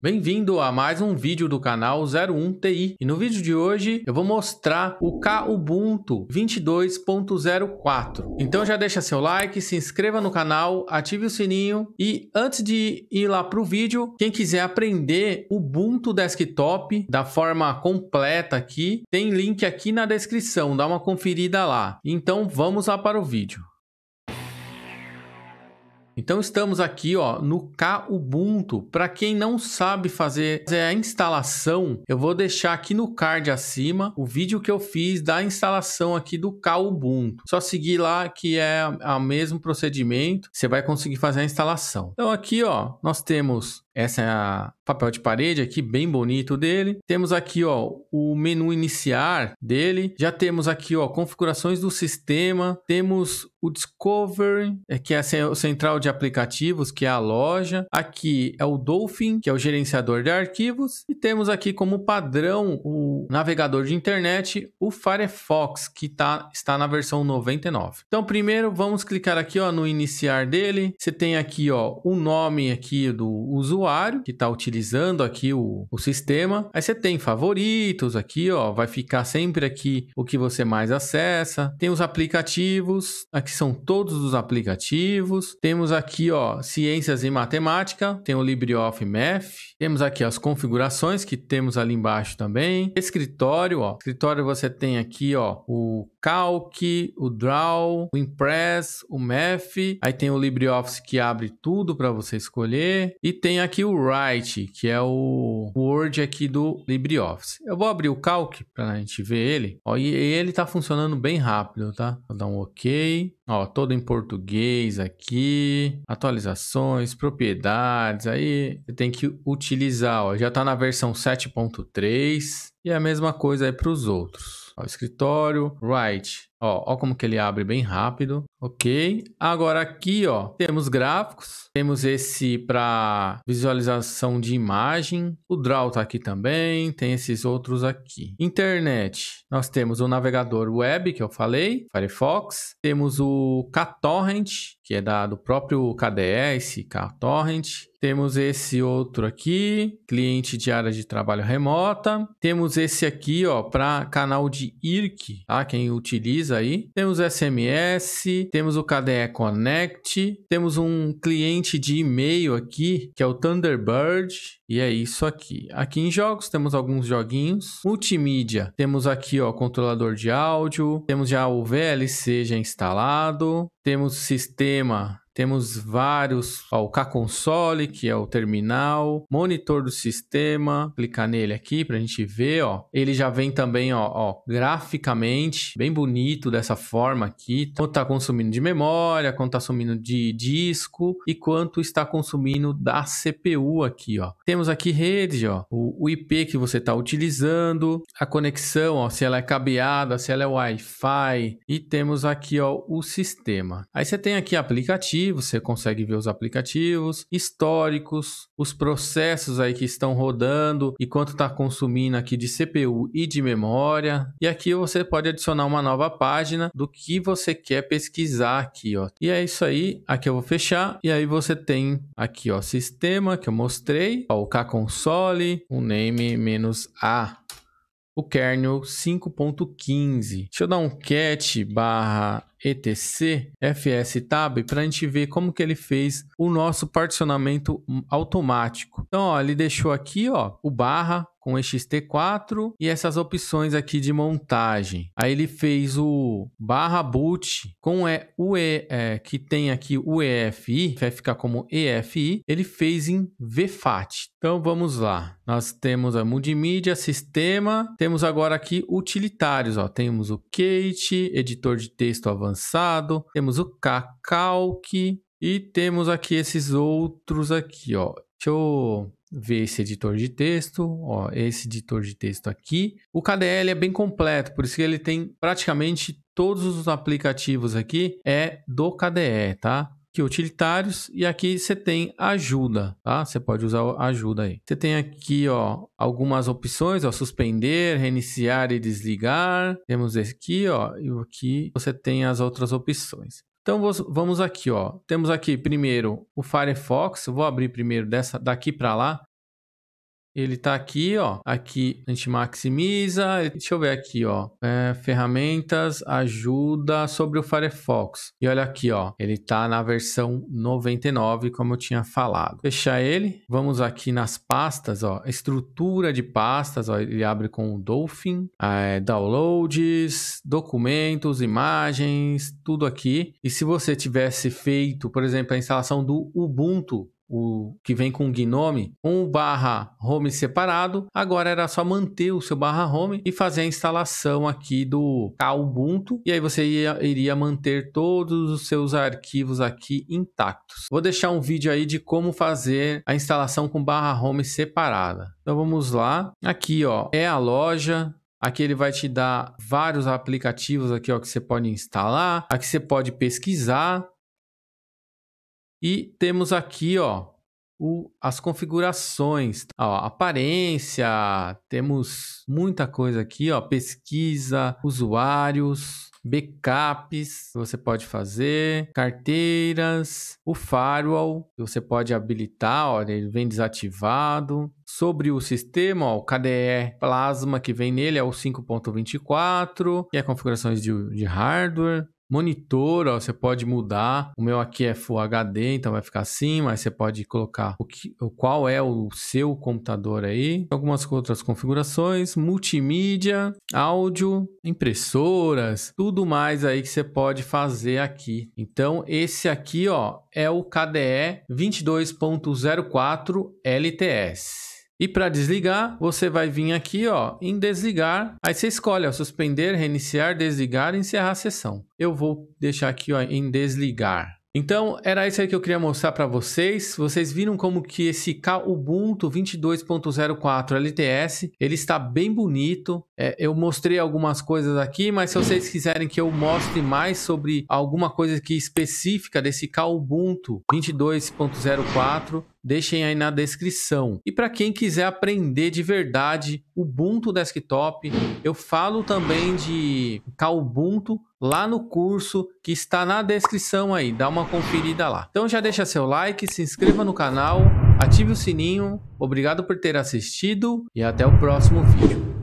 Bem-vindo a mais um vídeo do canal 01TI e no vídeo de hoje eu vou mostrar o Kubuntu 22.04. Então já deixa seu like, se inscreva no canal, ative o sininho e antes de ir lá para o vídeo, quem quiser aprender Ubuntu Desktop da forma completa aqui, tem link aqui na descrição, dá uma conferida lá. Então vamos lá para o vídeo. Então estamos aqui ó, no Kubuntu. Para quem não sabe fazer a instalação, eu vou deixar aqui no card acima o vídeo que eu fiz da instalação aqui do Kubuntu. Só seguir lá que é o mesmo procedimento, você vai conseguir fazer a instalação. Então aqui ó, nós temos essa é a papel de parede aqui, bem bonito dele. Temos aqui, ó, o menu iniciar dele. Já temos aqui, ó, configurações do sistema. Temos o Discovery, é, que é a central de aplicativos, que é a loja. Aqui é o Dolphin, que é o gerenciador de arquivos. E temos aqui como padrão o navegador de internet, o Firefox, que tá, está na versão 99. Então, primeiro vamos clicar aqui ó, no iniciar dele. Você tem aqui ó, o nome aqui do usuário usuário que está utilizando aqui o, o sistema. Aí você tem favoritos aqui, ó, vai ficar sempre aqui o que você mais acessa. Tem os aplicativos, aqui são todos os aplicativos. Temos aqui, ó, ciências e matemática, tem o LibreOffice Math. Temos aqui as configurações que temos ali embaixo também. Escritório, ó, escritório você tem aqui, ó, o Calc, o Draw, o Impress, o Math. Aí tem o LibreOffice que abre tudo para você escolher e tem aqui aqui o Write, que é o Word aqui do LibreOffice. Eu vou abrir o Calc para a gente ver ele. Ó, e ele está funcionando bem rápido, tá? Vou dar um OK. Ó, todo em português aqui. Atualizações, propriedades. Aí você tem que utilizar. Ó, já está na versão 7.3 e a mesma coisa aí para os outros. Ó, escritório, Write. Ó, ó como que ele abre bem rápido. Ok. Agora aqui, ó, temos gráficos. Temos esse para visualização de imagem. O Draw tá aqui também. Tem esses outros aqui. Internet. Nós temos o navegador web, que eu falei. Firefox. Temos o KTorrent que é da, do próprio KDS, torrent, Temos esse outro aqui, cliente de área de trabalho remota. Temos esse aqui, ó, para canal de IRC, tá? Quem utiliza aí. Temos SMS, temos o KDE Connect, temos um cliente de e-mail aqui, que é o Thunderbird. E é isso aqui. Aqui em jogos temos alguns joguinhos. Multimídia, temos aqui ó, controlador de áudio, temos já o VLC já instalado, temos sistema temos vários, ó, o K-Console, que é o terminal, monitor do sistema, clicar nele aqui para a gente ver, ó. Ele já vem também, ó, ó, graficamente, bem bonito dessa forma aqui. Quanto está consumindo de memória, quanto está consumindo de disco e quanto está consumindo da CPU aqui, ó. Temos aqui rede, ó, o, o IP que você está utilizando, a conexão, ó, se ela é cabeada, se ela é Wi-Fi e temos aqui, ó, o sistema. Aí você tem aqui aplicativo você consegue ver os aplicativos, históricos, os processos aí que estão rodando e quanto está consumindo aqui de CPU e de memória. E aqui você pode adicionar uma nova página do que você quer pesquisar aqui, ó. E é isso aí, aqui eu vou fechar e aí você tem aqui, ó, sistema que eu mostrei, ó, o K console, o name menos a o kernel 5.15. Deixa eu dar um cat barra etc fs tab para a gente ver como que ele fez o nosso particionamento automático. Então, ó, ele deixou aqui, ó, o barra com ext4 e essas opções aqui de montagem. Aí ele fez o barra boot com é, UE, é, que tem aqui o EFI, vai ficar como EFI, ele fez em VFAT. Então vamos lá. Nós temos a multimídia, sistema, temos agora aqui utilitários, ó. temos o Kate, editor de texto avançado, avançado, temos o Cacalc e temos aqui esses outros aqui, ó. Deixa eu ver esse editor de texto, ó, esse editor de texto aqui. O KDL é bem completo, por isso que ele tem praticamente todos os aplicativos aqui é do KDE, tá? que utilitários e aqui você tem ajuda, tá? Você pode usar ajuda aí. Você tem aqui, ó, algumas opções, ó, suspender, reiniciar e desligar. Temos esse aqui, ó, e aqui você tem as outras opções. Então vamos aqui, ó. Temos aqui primeiro o Firefox. vou abrir primeiro dessa daqui para lá ele tá aqui, ó. Aqui a gente maximiza. Deixa eu ver aqui, ó. É, ferramentas, ajuda sobre o Firefox. E olha aqui, ó. Ele tá na versão 99, como eu tinha falado. Fechar ele. Vamos aqui nas pastas, ó. Estrutura de pastas, ó. Ele abre com o Dolphin. É, downloads, documentos, imagens, tudo aqui. E se você tivesse feito, por exemplo, a instalação do Ubuntu, o que vem com o Gnome, um barra home separado. Agora era só manter o seu barra home e fazer a instalação aqui do Ubuntu. E aí você ia, iria manter todos os seus arquivos aqui intactos. Vou deixar um vídeo aí de como fazer a instalação com barra home separada. Então vamos lá. Aqui ó, é a loja, Aqui ele vai te dar vários aplicativos aqui ó, que você pode instalar. Aqui você pode pesquisar. E temos aqui, ó, o, as configurações, tá, ó, aparência, temos muita coisa aqui, ó, pesquisa, usuários, backups que você pode fazer, carteiras, o firewall que você pode habilitar, ó, ele vem desativado. Sobre o sistema, ó, o KDE Plasma que vem nele é o 5.24 e as configurações de, de hardware monitor, ó, você pode mudar. O meu aqui é Full HD, então vai ficar assim, mas você pode colocar o que, o qual é o seu computador aí. Algumas outras configurações, multimídia, áudio, impressoras, tudo mais aí que você pode fazer aqui. Então esse aqui, ó, é o KDE 22.04 LTS. E para desligar, você vai vir aqui ó, em desligar, aí você escolhe ó, suspender, reiniciar, desligar e encerrar a sessão. Eu vou deixar aqui ó, em desligar. Então, era isso aí que eu queria mostrar para vocês. Vocês viram como que esse Ubuntu 22.04 LTS, ele está bem bonito. É, eu mostrei algumas coisas aqui, mas se vocês quiserem que eu mostre mais sobre alguma coisa que específica desse Ubuntu 22.04, deixem aí na descrição. E para quem quiser aprender de verdade Ubuntu Desktop, eu falo também de Calbuntu lá no curso que está na descrição aí, dá uma conferida lá. Então já deixa seu like, se inscreva no canal, ative o sininho. Obrigado por ter assistido e até o próximo vídeo.